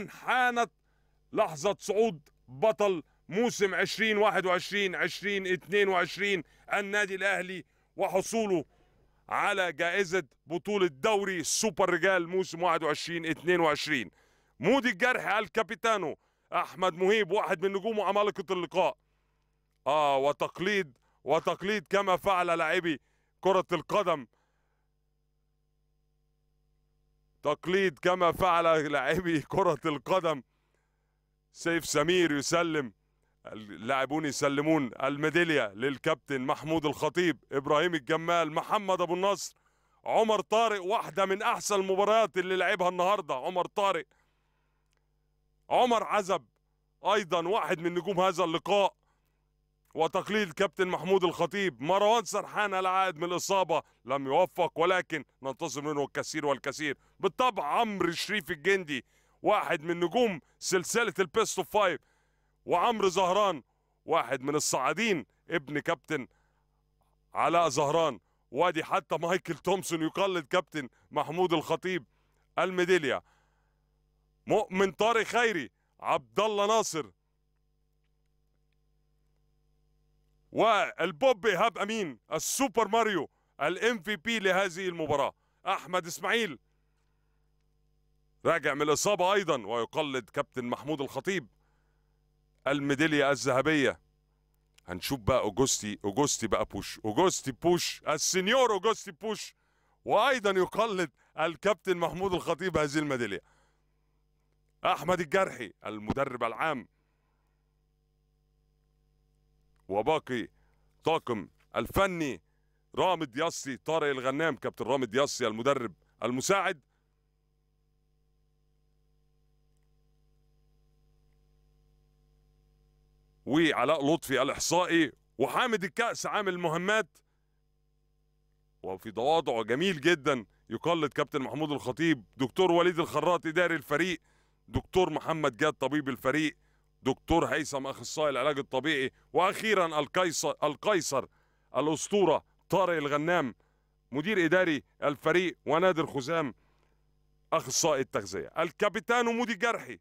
الآن حانت لحظة صعود بطل موسم 2021 2022 النادي الأهلي وحصوله على جائزة بطولة دوري السوبر رجال موسم 21 22 مودي الجرح الكابيتانو أحمد مهيب واحد من نجوم عمالقة اللقاء آه وتقليد وتقليد كما فعل لاعبي كرة القدم تقليد كما فعل لاعبي كرة القدم سيف سمير يسلم اللاعبون يسلمون الميدالية للكابتن محمود الخطيب إبراهيم الجمال محمد أبو النصر عمر طارق واحدة من أحسن المباريات اللي لعبها النهاردة عمر طارق عمر عزب أيضا واحد من نجوم هذا اللقاء وتقليد كابتن محمود الخطيب مروان سرحان العائد من الإصابة لم يوفق ولكن ننتظر منه الكثير والكثير بالطبع عمرو الشريف الجندي واحد من نجوم سلسلة البيستو فايف وعمرو زهران واحد من الصاعدين ابن كابتن علاء زهران وادي حتى مايكل تومسون يقلد كابتن محمود الخطيب الميداليا مؤمن طارق خيري عبد الله ناصر والبوب ايهاب امين السوبر ماريو الام في بي لهذه المباراه احمد اسماعيل راجع من الاصابه ايضا ويقلد كابتن محمود الخطيب الميداليه الذهبيه هنشوف بقى اوجوستي اوجوستي بقى بوش اوجوستي بوش السنيور اوجوستي بوش وايضا يقلد الكابتن محمود الخطيب هذه الميداليه احمد الجرحي المدرب العام وباقي طاقم الفني رامد ياسي طارق الغنام كابتن رامد ياسي المدرب المساعد وعلاء لطفي الاحصائي وحامد الكأس عامل مهمات وفي تواضع جميل جدا يقلد كابتن محمود الخطيب دكتور وليد الخراط اداري الفريق دكتور محمد جاد طبيب الفريق دكتور هيثم اخصائي العلاج الطبيعي واخيرا القيصر القيصر الاسطوره طارق الغنام مدير اداري الفريق ونادر خزام اخصائي التغذيه الكابتن مودي جرحي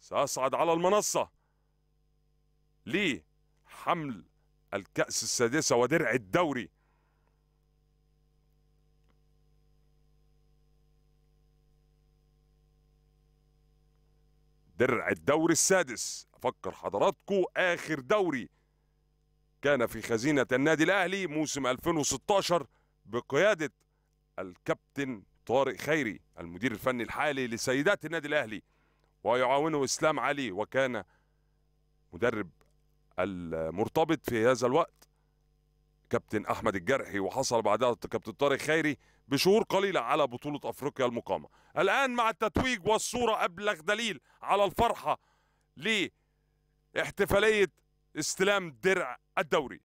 ساصعد على المنصه لحمل الكاس السادسه ودرع الدوري درع الدوري السادس أفكر حضراتكم آخر دوري كان في خزينة النادي الأهلي موسم 2016 بقيادة الكابتن طارق خيري المدير الفني الحالي لسيدات النادي الأهلي ويعاونه إسلام علي وكان مدرب المرتبط في هذا الوقت كابتن احمد الجرحي وحصل بعدها كابتن طارق خيري بشهور قليله على بطوله افريقيا المقامه الان مع التتويج والصوره ابلغ دليل على الفرحه لاحتفاليه استلام درع الدوري